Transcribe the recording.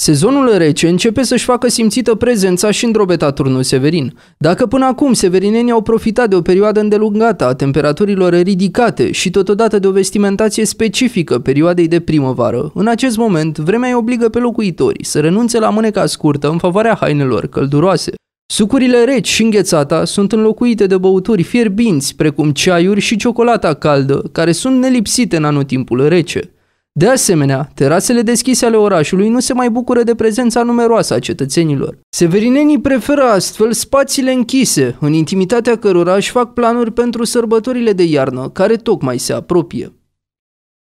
Sezonul rece începe să-și facă simțită prezența și în drobeta turnul Severin. Dacă până acum severinenii au profitat de o perioadă îndelungată a temperaturilor ridicate și totodată de o vestimentație specifică perioadei de primăvară, în acest moment vremea îi obligă pe locuitori să renunțe la mâneca scurtă în favoarea hainelor călduroase. Sucurile reci și înghețata sunt înlocuite de băuturi fierbinți, precum ceaiuri și ciocolata caldă, care sunt nelipsite în anotimpul rece. De asemenea, terasele deschise ale orașului nu se mai bucură de prezența numeroasă a cetățenilor. Severinenii preferă astfel spațiile închise, în intimitatea cărora își fac planuri pentru sărbătorile de iarnă, care tocmai se apropie.